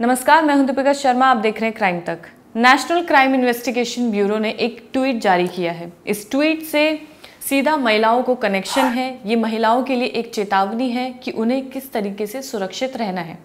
नमस्कार मैं हूं दीपिका शर्मा आप देख रहे हैं क्राइम तक नेशनल क्राइम इन्वेस्टिगेशन ब्यूरो ने एक ट्वीट जारी किया है इस ट्वीट से सीधा महिलाओं को कनेक्शन है ये महिलाओं के लिए एक चेतावनी है कि उन्हें किस तरीके से सुरक्षित रहना है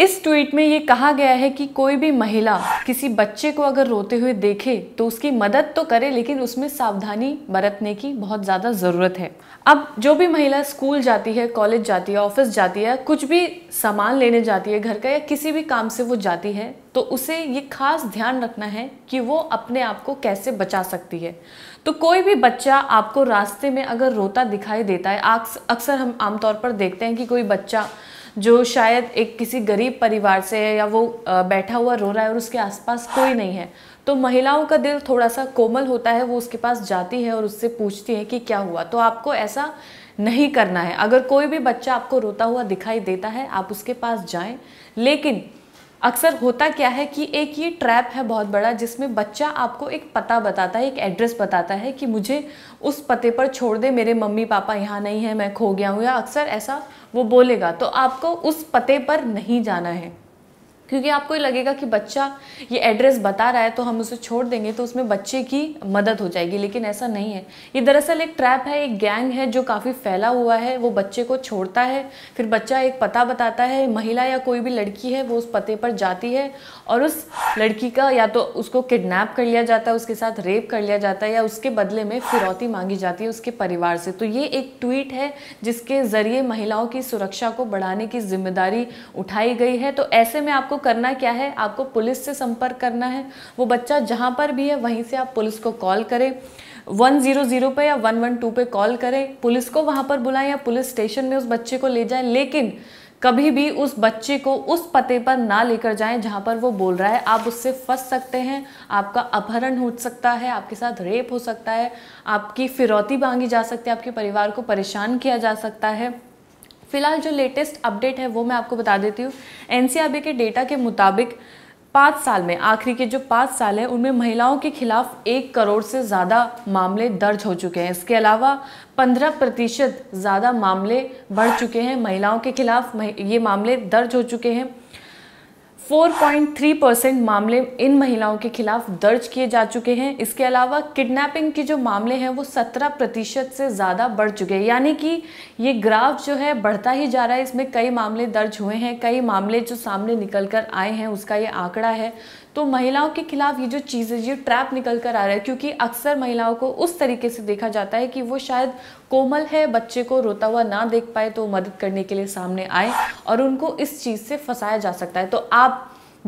इस ट्वीट में ये कहा गया है कि कोई भी महिला किसी बच्चे को अगर रोते हुए देखे तो उसकी मदद तो करे लेकिन उसमें सावधानी बरतने की बहुत ज़्यादा ज़रूरत है अब जो भी महिला स्कूल जाती है कॉलेज जाती है ऑफिस जाती है कुछ भी सामान लेने जाती है घर का या किसी भी काम से वो जाती है तो उसे ये खास ध्यान रखना है कि वो अपने आप को कैसे बचा सकती है तो कोई भी बच्चा आपको रास्ते में अगर रोता दिखाई देता है अक्सर हम आमतौर पर देखते हैं कि कोई बच्चा जो शायद एक किसी गरीब परिवार से है या वो बैठा हुआ रो रहा है और उसके आसपास कोई नहीं है तो महिलाओं का दिल थोड़ा सा कोमल होता है वो उसके पास जाती है और उससे पूछती है कि क्या हुआ तो आपको ऐसा नहीं करना है अगर कोई भी बच्चा आपको रोता हुआ दिखाई देता है आप उसके पास जाएं लेकिन अक्सर होता क्या है कि एक ये ट्रैप है बहुत बड़ा जिसमें बच्चा आपको एक पता बताता है एक एड्रेस बताता है कि मुझे उस पते पर छोड़ दे मेरे मम्मी पापा यहाँ नहीं है मैं खो गया हूँ या अक्सर ऐसा वो बोलेगा तो आपको उस पते पर नहीं जाना है क्योंकि आपको लगेगा कि बच्चा ये एड्रेस बता रहा है तो हम उसे छोड़ देंगे तो उसमें बच्चे की मदद हो जाएगी लेकिन ऐसा नहीं है ये दरअसल एक ट्रैप है एक गैंग है जो काफ़ी फैला हुआ है वो बच्चे को छोड़ता है फिर बच्चा एक पता बताता है महिला या कोई भी लड़की है वो उस पते पर जाती है और उस लड़की का या तो उसको किडनैप कर लिया जाता है उसके साथ रेप कर लिया जाता है या उसके बदले में फिरौती मांगी जाती है उसके परिवार से तो ये एक ट्वीट है जिसके ज़रिए महिलाओं की सुरक्षा को बढ़ाने की जिम्मेदारी उठाई गई है तो ऐसे में आपको आपको करना क्या है आपको पुलिस से संपर्क करना है वो बच्चा जहाँ पर भी है वहीं से आप पुलिस को कॉल करें वन जीरो जीरो पर या वन वन टू पर कॉल करें पुलिस को वहाँ पर बुलाएं या पुलिस स्टेशन में उस बच्चे को ले जाएं लेकिन कभी भी उस बच्चे को उस पते पर ना लेकर जाएं जहाँ पर वो बोल रहा है आप उससे फंस सकते हैं आपका अपहरण हो सकता है आपके साथ रेप हो सकता है आपकी फिरौती मांगी जा सकती है आपके परिवार को परेशान किया जा सकता है फिलहाल जो लेटेस्ट अपडेट है वो मैं आपको बता देती हूँ एन के डेटा के मुताबिक पाँच साल में आखिरी के जो पाँच साल हैं उनमें महिलाओं के खिलाफ एक करोड़ से ज़्यादा मामले दर्ज हो चुके हैं इसके अलावा पंद्रह प्रतिशत ज़्यादा मामले बढ़ चुके हैं महिलाओं के खिलाफ ये मामले दर्ज हो चुके हैं 4.3 परसेंट मामले इन महिलाओं के खिलाफ दर्ज किए जा चुके हैं इसके अलावा किडनैपिंग के जो मामले हैं वो 17 प्रतिशत से ज़्यादा बढ़ चुके हैं यानी कि ये ग्राफ जो है बढ़ता ही जा रहा है इसमें कई मामले दर्ज हुए हैं कई मामले जो सामने निकल कर आए हैं उसका ये आंकड़ा है तो महिलाओं के खिलाफ ये जो चीज़ है ये ट्रैप निकल कर आ रहा है क्योंकि अक्सर महिलाओं को उस तरीके से देखा जाता है कि वो शायद कोमल है बच्चे को रोता हुआ ना देख पाए तो मदद करने के लिए सामने आए और उनको इस चीज़ से फंसाया जा सकता है तो आप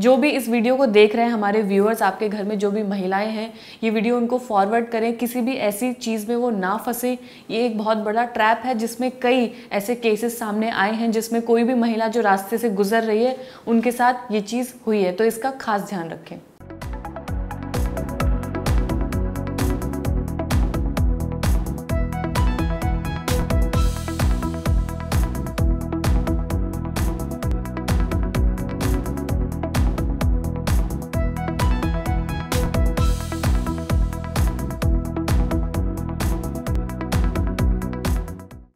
जो भी इस वीडियो को देख रहे हैं हमारे व्यूअर्स आपके घर में जो भी महिलाएं हैं ये वीडियो उनको फॉरवर्ड करें किसी भी ऐसी चीज़ में वो ना फंसे ये एक बहुत बड़ा ट्रैप है जिसमें कई ऐसे केसेस सामने आए हैं जिसमें कोई भी महिला जो रास्ते से गुजर रही है उनके साथ ये चीज़ हुई है तो इसका खास ध्यान रखें